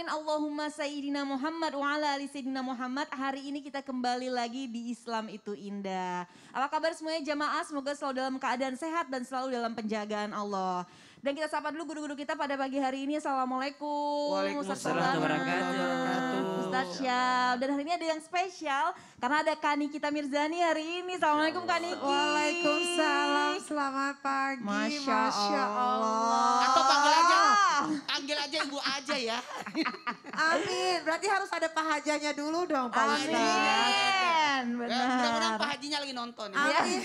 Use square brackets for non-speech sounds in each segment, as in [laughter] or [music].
Amin. Allahumma Sayyidina Muhammad wa ala ali Sayyidina Muhammad. Hari ini kita kembali lagi di Islam itu indah. Apa kabar semuanya jamaah? Semoga selalu dalam keadaan sehat dan selalu dalam penjagaan Allah. Dan kita sapa dulu guru-guru kita pada pagi hari ini. Assalamualaikum. Waalaikumsalam warahmatullahi Ustaz Dan hari ini ada yang spesial karena ada Kani kita Mirzani hari ini. Assalamualaikum Kani. Waalaikumsalam. Selamat pagi. Masya, Masya Allah. Allah. Atau panggil aja aja ibu aja ya. Amin. Berarti harus ada pahajanya dulu dong Pak Amin. Ustaz. Nah, Benar. Mudah-mudahan Pak Hajinya lagi nonton. Ya. Amin. Iya.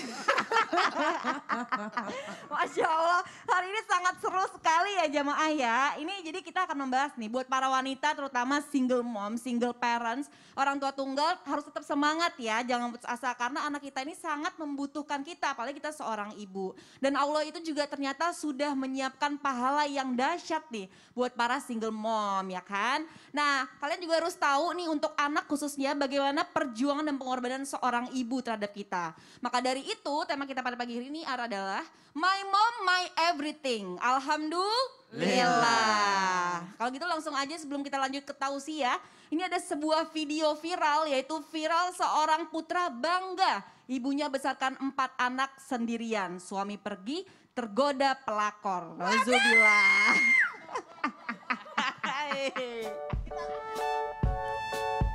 [laughs] Masya Allah. Hari ini sangat seru sekali ya jamaah ya. Ini jadi kita akan membahas nih buat para wanita terutama single mom, single parents, orang tua tunggal harus tetap semangat ya. Jangan putus asa karena anak kita ini sangat membutuhkan kita apalagi kita seorang ibu. Dan Allah itu juga ternyata sudah menyiapkan pahala yang dahsyat nih buat buat para single mom ya kan. Nah kalian juga harus tahu nih untuk anak khususnya bagaimana perjuangan dan pengorbanan seorang ibu terhadap kita. Maka dari itu tema kita pada pagi hari ini adalah My Mom My Everything. Alhamdulillah. Iya. Kalau gitu langsung aja sebelum kita lanjut ke tausi Ya. Ini ada sebuah video viral yaitu viral seorang putra bangga ibunya besarkan empat anak sendirian. Suami pergi, tergoda pelakor. Nauzubillah.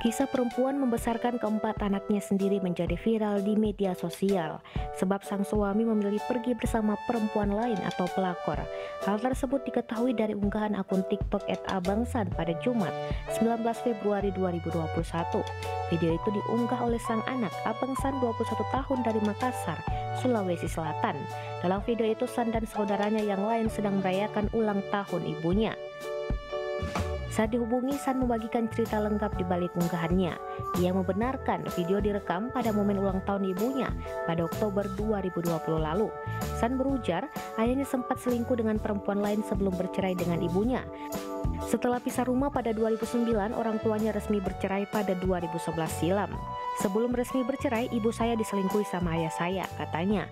Kisah perempuan membesarkan keempat anaknya sendiri menjadi viral di media sosial sebab sang suami memilih pergi bersama perempuan lain atau pelakor. Hal tersebut diketahui dari unggahan akun TikTok at Abangsan pada Jumat 19 Februari 2021. Video itu diunggah oleh sang anak Abangsan 21 tahun dari Makassar, Sulawesi Selatan. Dalam video itu San dan saudaranya yang lain sedang merayakan ulang tahun ibunya. Saat dihubungi, San membagikan cerita lengkap di balik unggahannya. Ia membenarkan video direkam pada momen ulang tahun ibunya pada Oktober 2020 lalu. San berujar, ayahnya sempat selingkuh dengan perempuan lain sebelum bercerai dengan ibunya. Setelah pisah rumah pada 2009, orang tuanya resmi bercerai pada 2011 silam. Sebelum resmi bercerai, ibu saya diselingkuhi sama ayah saya, katanya.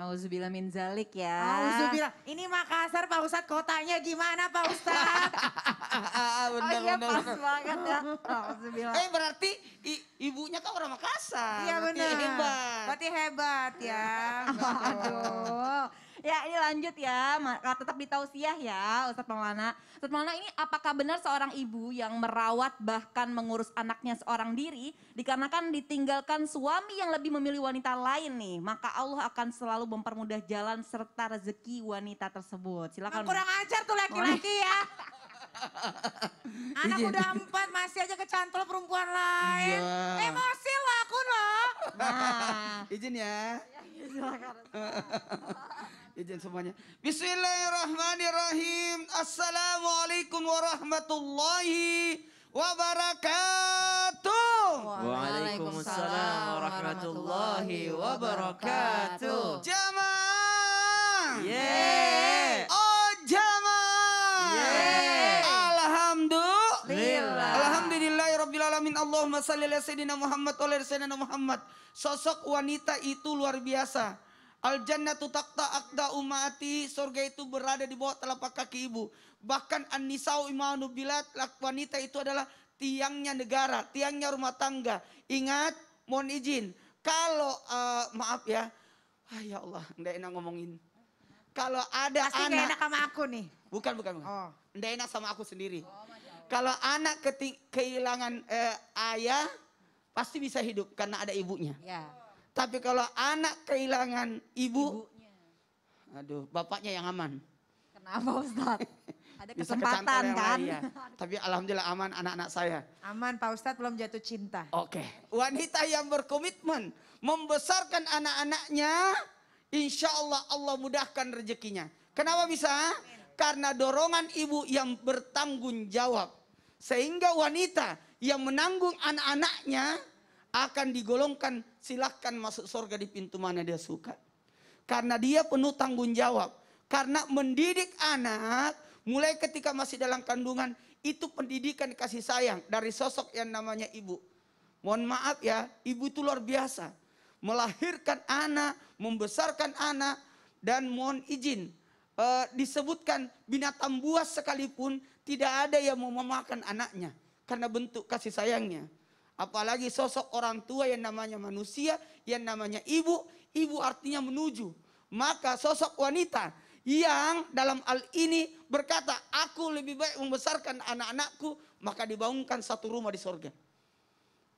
Auzubillah min zalik ya. Auzubillah. Ini Makassar Pak Ustadz kotanya gimana Pak Ustadz? [laughs] bener, oh iya bener, pas bener. banget ya. Auzubillah. Eh berarti ibunya kan orang Makassar. Iya benar. Berarti hebat. Berarti hebat ya. [laughs] Aduh ya ini lanjut ya, ah, tetap di tausiah ya Ustadz Maulana. Ustadz Maulana ini apakah benar seorang ibu yang merawat bahkan mengurus anaknya seorang diri dikarenakan ditinggalkan suami yang lebih memilih wanita lain nih, maka Allah akan selalu mempermudah jalan serta rezeki wanita tersebut. Silakan. Kurang ajar tuh laki-laki oh, iya. ya. Anak iya. udah empat masih aja kecantol perempuan lain. Iya. Emosi lah aku loh. Nah. Izin ya. ya, ya [laughs] izin semuanya. Bismillahirrahmanirrahim. Assalamualaikum warahmatullahi wabarakatuh. Waalaikumsalam warahmatullahi wabarakatuh. Jamaah. Yeah. Oh jamaah. Yeah. Alhamdulillah. Alhamdulillahirabbil alamin. Allahumma salli ala sayyidina Muhammad wa ala Muhammad. Sosok wanita itu luar biasa Al jannatu takta akda umati. Surga itu berada di bawah telapak kaki ibu. Bahkan an-nisau imanu bilat. Wanita itu adalah tiangnya negara, tiangnya rumah tangga. Ingat, mohon izin. Kalau, uh, maaf ya. Ah, ya Allah, enggak enak ngomongin. Kalau ada Pasti anak. enak sama aku nih. Bukan, bukan. bukan. Oh. Enggak enak sama aku sendiri. Oh, Kalau anak keting, kehilangan eh, ayah, pasti bisa hidup karena ada ibunya. Yeah. Tapi kalau anak kehilangan ibu, Ibunya. aduh, bapaknya yang aman. Kenapa Ustadz? [laughs] Ada kesempatan kan? Lain, ya. Tapi alhamdulillah aman anak-anak saya. Aman Pak Ustadz belum jatuh cinta. Oke. Okay. Wanita yang berkomitmen membesarkan anak-anaknya, insya Allah Allah mudahkan rezekinya. Kenapa bisa? Karena dorongan ibu yang bertanggung jawab. Sehingga wanita yang menanggung anak-anaknya akan digolongkan silahkan masuk surga di pintu mana dia suka. Karena dia penuh tanggung jawab. Karena mendidik anak mulai ketika masih dalam kandungan itu pendidikan kasih sayang dari sosok yang namanya ibu. Mohon maaf ya, ibu itu luar biasa. Melahirkan anak, membesarkan anak dan mohon izin e, disebutkan binatang buas sekalipun tidak ada yang mau memakan anaknya karena bentuk kasih sayangnya. Apalagi sosok orang tua yang namanya manusia, yang namanya ibu. Ibu artinya menuju. Maka sosok wanita yang dalam hal ini berkata, aku lebih baik membesarkan anak-anakku, maka dibangunkan satu rumah di sorga.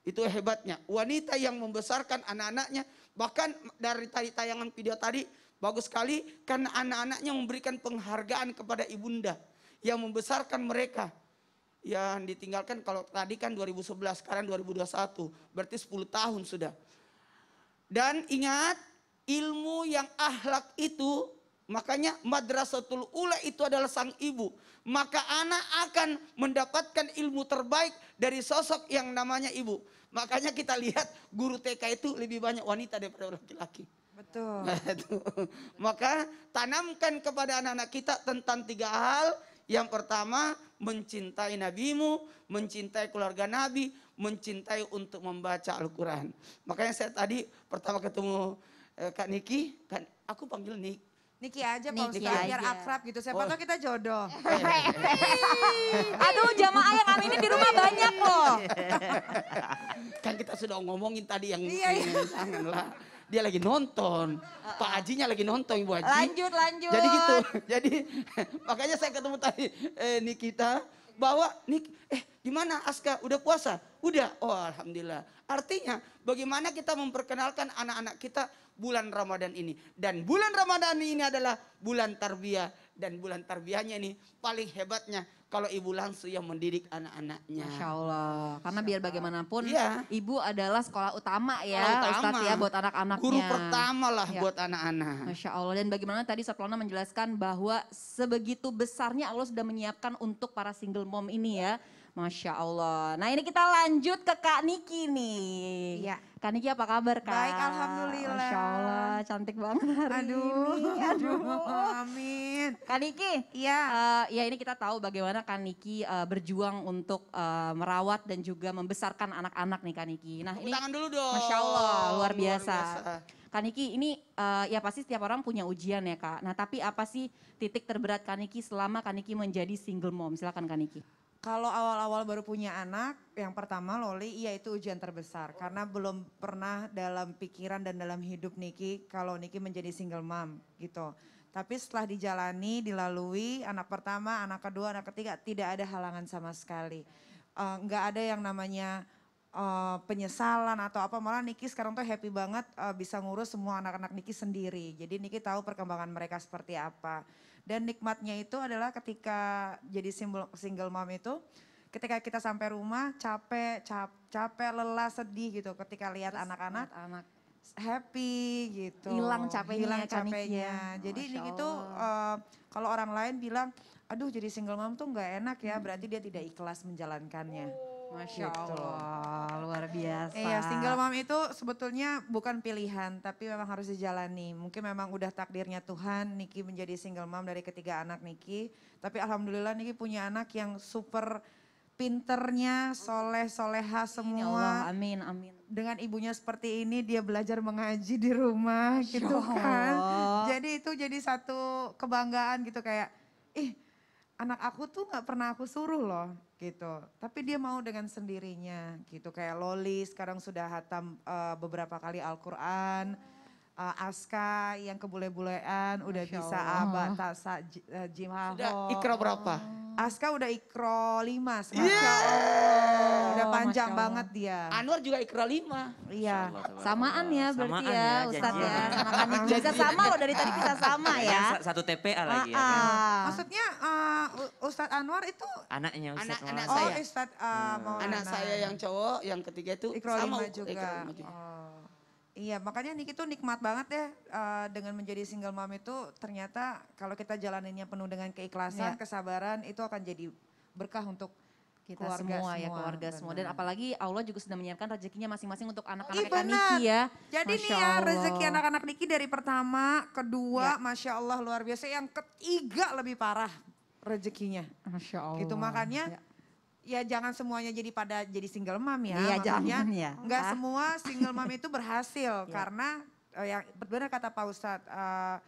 Itu hebatnya. Wanita yang membesarkan anak-anaknya, bahkan dari tadi tayangan video tadi, bagus sekali karena anak-anaknya memberikan penghargaan kepada ibunda yang membesarkan mereka yang ditinggalkan kalau tadi kan 2011, sekarang 2021. Berarti 10 tahun sudah. Dan ingat, ilmu yang ahlak itu, makanya madrasatul ula itu adalah sang ibu. Maka anak akan mendapatkan ilmu terbaik dari sosok yang namanya ibu. Makanya kita lihat guru TK itu lebih banyak wanita daripada orang laki-laki. Betul. [laughs] Maka tanamkan kepada anak-anak kita tentang tiga hal yang pertama, mencintai nabimu, mencintai keluarga nabi, mencintai untuk membaca Al-Quran. Makanya saya tadi pertama ketemu eh, Kak Niki, kan aku panggil nik Niki aja Pak Niki Ustaz, biar akrab gitu. Siapa oh. tahu kita jodoh. [laughs] Eh, eh, eh. Aduh jamaah yang ini di rumah banyak loh. [laughs] kan kita sudah ngomongin tadi yang iya, iya. lah dia lagi nonton. Uh-uh. Pak Hajinya lagi nonton Ibu Haji. Lanjut, lanjut. Jadi gitu. [laughs] Jadi [laughs] makanya saya ketemu tadi eh, Nikita bahwa Nik eh gimana Aska udah puasa? Udah. Oh alhamdulillah. Artinya bagaimana kita memperkenalkan anak-anak kita bulan Ramadan ini. Dan bulan Ramadan ini adalah bulan tarbiyah dan bulan tarbiyahnya ini paling hebatnya kalau ibu langsung yang mendidik anak-anaknya. Masya Allah. Karena Masya biar bagaimanapun ya. ibu adalah sekolah utama ya sekolah utama. Ustadz ya buat anak-anaknya. Guru pertama lah ya. buat anak-anak. Masya Allah. Dan bagaimana tadi Satlona menjelaskan bahwa sebegitu besarnya Allah sudah menyiapkan untuk para single mom ini ya. Masya Allah. Nah ini kita lanjut ke Kak Niki nih. Iya. Kaniki Niki apa kabar Kak? Baik, Alhamdulillah. Masya Allah, cantik banget hari aduh, ini. [laughs] Aduh, amin. Kak Niki, iya. Uh, ya ini kita tahu bagaimana Kak Niki uh, berjuang untuk uh, merawat dan juga membesarkan anak-anak nih Kak Niki. Nah Tepuk ini, tangan dulu dong. Masya Allah, luar biasa. Luar biasa. Kak Niki, ini uh, ya pasti setiap orang punya ujian ya Kak. Nah tapi apa sih titik terberat Kak Niki selama Kak Niki menjadi single mom? Silakan Kak Niki. Kalau awal-awal baru punya anak, yang pertama Loli, iya itu ujian terbesar. Karena belum pernah dalam pikiran dan dalam hidup Niki, kalau Niki menjadi single mom gitu. Tapi setelah dijalani, dilalui, anak pertama, anak kedua, anak ketiga, tidak ada halangan sama sekali. Enggak eh, uh, ada yang namanya uh, penyesalan atau apa. Malah Niki sekarang tuh happy banget uh, bisa ngurus semua anak-anak Niki sendiri. Jadi Niki tahu perkembangan mereka seperti apa. Dan nikmatnya itu adalah ketika jadi single mom itu ketika kita sampai rumah capek cap, capek lelah sedih gitu ketika lihat anak-anak anak happy gitu hilang capeknya hilang ya, capeknya ya. jadi ini itu uh, kalau orang lain bilang aduh jadi single mom tuh nggak enak ya hmm. berarti dia tidak ikhlas menjalankannya oh. Masya gitu. Allah, luar biasa. Iya, single mom itu sebetulnya bukan pilihan, tapi memang harus dijalani. Mungkin memang udah takdirnya Tuhan, Niki menjadi single mom dari ketiga anak Niki. Tapi Alhamdulillah Niki punya anak yang super pinternya, soleh, soleha ya semua. Ya Allah, amin, amin. Dengan ibunya seperti ini dia belajar mengaji di rumah gitu kan. Jadi itu jadi satu kebanggaan gitu kayak, ih anak aku tuh nggak pernah aku suruh loh gitu. Tapi dia mau dengan sendirinya gitu. Kayak Loli sekarang sudah hatam uh, beberapa kali Al-Quran. Uh, Aska yang kebule-bulean udah bisa abah tasa uh, eh, jimaho. ikro berapa? Aska udah ikro lima Masya iya. Allah. Udah panjang banget dia. Anwar juga ikro lima. Iya. Samaan ya berarti Samaan ya, ya Ustadz ya. Sama kan. Bisa sama loh dari tadi bisa sama ya. Satu TPA lagi ya. Ah, ah. Kan. Maksudnya uh, Ustadz Anwar itu anaknya Ustadz anak, anak oh, saya. Oh, Ustadz uh, hmm. Anak saya yang cowok, yang ketiga itu Ikrolima sama juga. Lima juga. Oh. Iya, makanya Niki tuh nikmat banget ya uh, dengan menjadi single mom itu ternyata kalau kita jalaninnya penuh dengan keikhlasan, ya. kesabaran itu akan jadi berkah untuk kita ya, keluarga semua, semua ya keluarga benar. semua dan apalagi Allah juga sudah menyiapkan rezekinya masing-masing untuk anak-anak Kak Niki ya. Jadi masya nih ya rezeki anak-anak Niki dari pertama, kedua, ya. masya Allah luar biasa, yang ketiga lebih parah rezekinya. Masya Allah. Gitu makanya ya. ya jangan semuanya jadi pada jadi single mom ya. Iya jangan [laughs] ya. Enggak semua single mom itu berhasil [laughs] ya. karena uh, yang benar kata Pak Ustadz. Uh,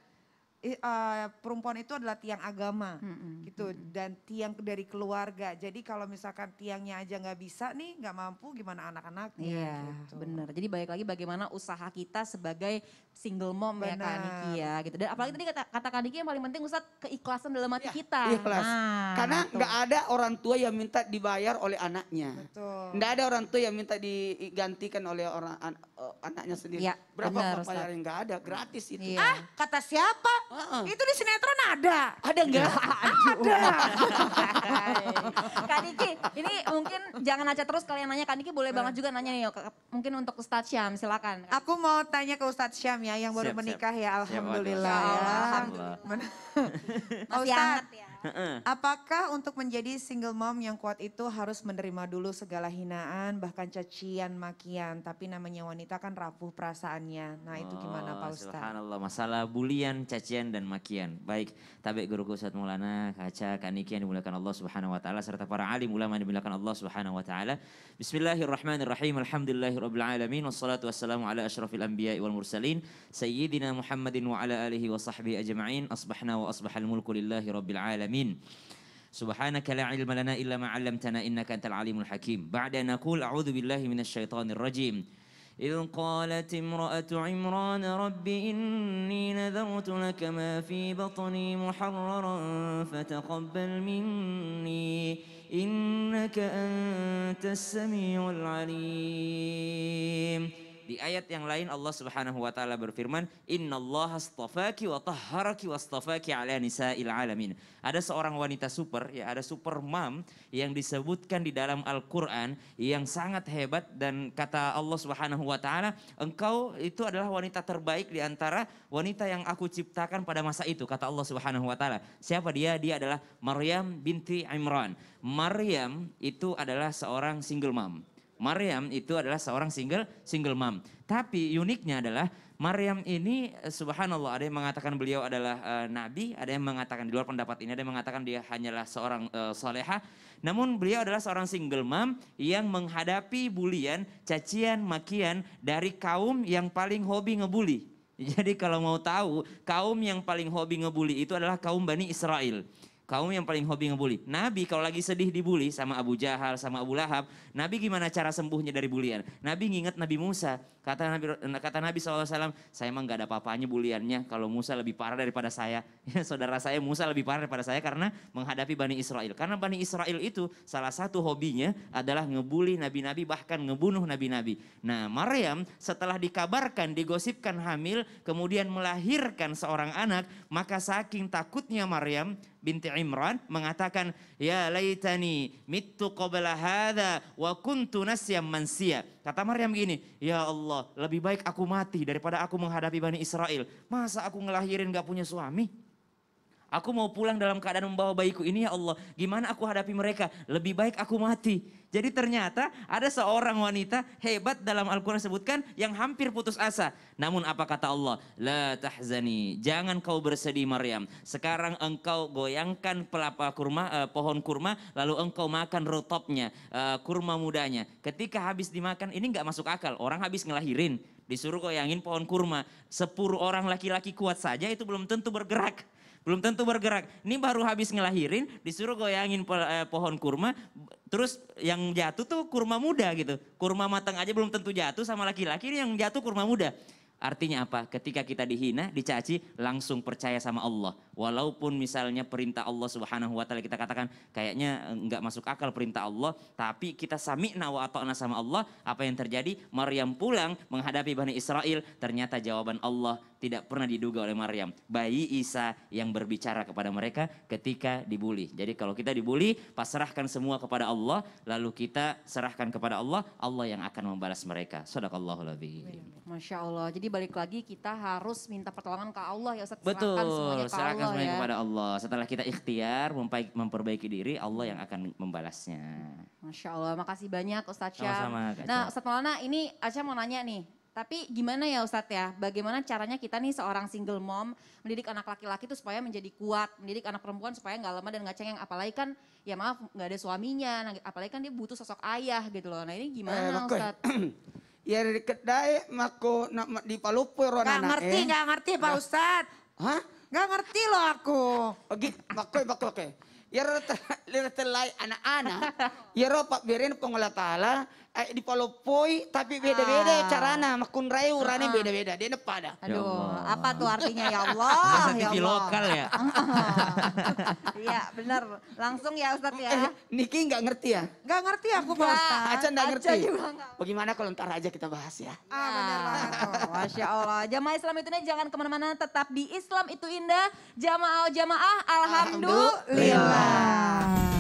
uh, perempuan itu adalah tiang agama hmm, gitu dan tiang dari keluarga jadi kalau misalkan tiangnya aja nggak bisa nih nggak mampu gimana anak-anaknya Iya, gitu. bener jadi balik lagi bagaimana usaha kita sebagai single mom bener. ya Kak Niki ya gitu dan apalagi tadi kata, kata Kak Niki yang paling penting Ustadz keikhlasan dalam hati ya, kita ikhlas. Nah, karena gitu. nggak ada orang tua yang minta dibayar oleh anaknya nggak ada orang tua yang minta digantikan oleh orang an, eh, anaknya sendiri ya Berapa Benar, pembayaran nggak ada, gratis itu. Iya. Ah, kata siapa? Uh -uh. Itu di sinetron ada. Ada nggak? Iya. [laughs] ada. [laughs] Kak Diki, ini mungkin jangan aja terus kalian nanya. Kak Diki boleh nah. banget juga nanya nih, mungkin untuk Ustadz Syam, silakan. Aku mau tanya ke Ustadz Syam ya, yang baru siap, menikah ya. siap. ya, Alhamdulillah. Siap, ya. Alhamdulillah. Alhamdulillah. Masih Ustadz, hangat ya. Apakah untuk menjadi single mom yang kuat itu harus menerima dulu segala hinaan, bahkan cacian, makian. Tapi namanya wanita kan rapuh perasaannya. Nah itu gimana Pak oh, Ustaz? Subhanallah, masalah bulian, cacian, dan makian. Baik, tabik guruku Ustaz Maulana, Kaca, kaniki yang dimulakan Allah Subhanahu Wa Ta'ala, serta para alim ulama yang dimulakan Allah Subhanahu Wa Ta'ala. Bismillahirrahmanirrahim, Alhamdulillahirrabbilalamin, wassalatu wassalamu ala ashrafil anbiya wal mursalin, Sayyidina Muhammadin wa ala alihi wa sahbihi ajma'in, asbahna wa asbahal mulku lillahi rabbil alamin. العالمين سبحانك لا علم لنا إلا ما علمتنا إنك أنت العليم الحكيم بعد أن أقول أعوذ بالله من الشيطان الرجيم إذ قالت امرأة عمران رب إني نذرت لك ما في بطني محررا فتقبل مني إنك أنت السميع العليم Di ayat yang lain Allah Subhanahu wa taala berfirman, "Innallaha astafaki wa tahharaki wastafaki ala nisa'il alamin." Ada seorang wanita super, ya ada super mom yang disebutkan di dalam Al-Qur'an yang sangat hebat dan kata Allah Subhanahu wa taala, "Engkau itu adalah wanita terbaik di antara wanita yang aku ciptakan pada masa itu." Kata Allah Subhanahu wa taala. Siapa dia? Dia adalah Maryam binti Imran. Maryam itu adalah seorang single mom Maryam itu adalah seorang single single mom. Tapi uniknya adalah Maryam ini eh, subhanallah ada yang mengatakan beliau adalah uh, nabi, ada yang mengatakan di luar pendapat ini ada yang mengatakan dia hanyalah seorang uh, soleha. Namun beliau adalah seorang single mom yang menghadapi bulian, cacian, makian dari kaum yang paling hobi ngebully. [laughs] Jadi kalau mau tahu, kaum yang paling hobi ngebully itu adalah kaum Bani Israel kaum yang paling hobi ngebully. Nabi kalau lagi sedih dibully sama Abu Jahal, sama Abu Lahab, Nabi gimana cara sembuhnya dari bulian? Nabi nginget Nabi Musa. Kata Nabi kata Nabi SAW, saya emang gak ada apa-apanya buliannya kalau Musa lebih parah daripada saya. [laughs] Ya, saudara saya Musa lebih parah daripada saya karena menghadapi Bani Israel. Karena Bani Israel itu salah satu hobinya adalah ngebully Nabi-Nabi bahkan ngebunuh Nabi-Nabi. Nah Maryam setelah dikabarkan, digosipkan hamil, kemudian melahirkan seorang anak, maka saking takutnya Maryam, binti Imran mengatakan, "Ya laitani mittu qabla hadza wa kuntu nasyam mansiya." Kata Maryam gini, "Ya Allah, lebih baik aku mati daripada aku menghadapi Bani Israel. Masa aku ngelahirin gak punya suami?" Aku mau pulang dalam keadaan membawa bayiku ini ya Allah. Gimana aku hadapi mereka? Lebih baik aku mati. Jadi ternyata ada seorang wanita hebat dalam Al-Quran sebutkan yang hampir putus asa. Namun apa kata Allah? La tahzani, jangan kau bersedih Maryam. Sekarang engkau goyangkan pelapa kurma, eh, pohon kurma, lalu engkau makan rotopnya, eh, kurma mudanya. Ketika habis dimakan, ini nggak masuk akal. Orang habis ngelahirin, disuruh goyangin pohon kurma. Sepuluh orang laki-laki kuat saja itu belum tentu bergerak belum tentu bergerak. Ini baru habis ngelahirin, disuruh goyangin eh, pohon kurma, terus yang jatuh tuh kurma muda gitu. Kurma matang aja belum tentu jatuh sama laki-laki yang jatuh kurma muda. Artinya apa? Ketika kita dihina, dicaci, langsung percaya sama Allah. Walaupun misalnya perintah Allah Subhanahu wa taala kita katakan kayaknya nggak masuk akal perintah Allah, tapi kita sami'na wa ta'na sama Allah, apa yang terjadi? Maryam pulang menghadapi Bani Israel, ternyata jawaban Allah tidak pernah diduga oleh Maryam. Bayi Isa yang berbicara kepada mereka ketika dibuli. Jadi kalau kita dibuli, pasrahkan semua kepada Allah, lalu kita serahkan kepada Allah, Allah yang akan membalas mereka. lebih. Iya, iya. Masya Allah. Jadi balik lagi kita harus minta pertolongan ke Allah ya Ustaz. Betul, serahkan semuanya, ke serahkan semuanya ya. kepada Allah. Setelah kita ikhtiar, memperbaiki diri, Allah yang akan membalasnya. Masya Allah, makasih banyak Ustaz Syam. sama nah Ustaz Maulana ini Aca mau nanya nih, tapi gimana ya Ustadz ya, bagaimana caranya kita nih seorang single mom mendidik anak laki-laki itu supaya menjadi kuat, mendidik anak perempuan supaya nggak lemah dan nggak cengeng, apalagi kan ya maaf nggak ada suaminya, apalagi kan dia butuh sosok ayah gitu loh. Nah ini gimana eh, Ustadz? [clears throat] ya dari kedai mako nak di palupur Gak ngerti eh. gak ngerti pak Ustadz. Hah? Gak ngerti loh aku. Oh, gitu. Oke, okay, oke, Okay. Yero ya lirtelay [laughs] anak-anak. [laughs] Yero ya pak biarin tala, eh, di tapi beda-beda ah. carana makun rai ah. urane beda-beda dia pada aduh ya apa tuh artinya ya [laughs] Allah Masa ya Allah. lokal ya ah. iya benar langsung ya Ustaz ya eh, Niki nggak ngerti ya nggak ngerti aku Pak Ustaz Aca nggak ngerti bagaimana kalau ntar aja kita bahas ya ah benar banget Masya Allah jamaah Islam itu nih jangan kemana-mana tetap di Islam itu indah jamaah jamaah alhamdulillah した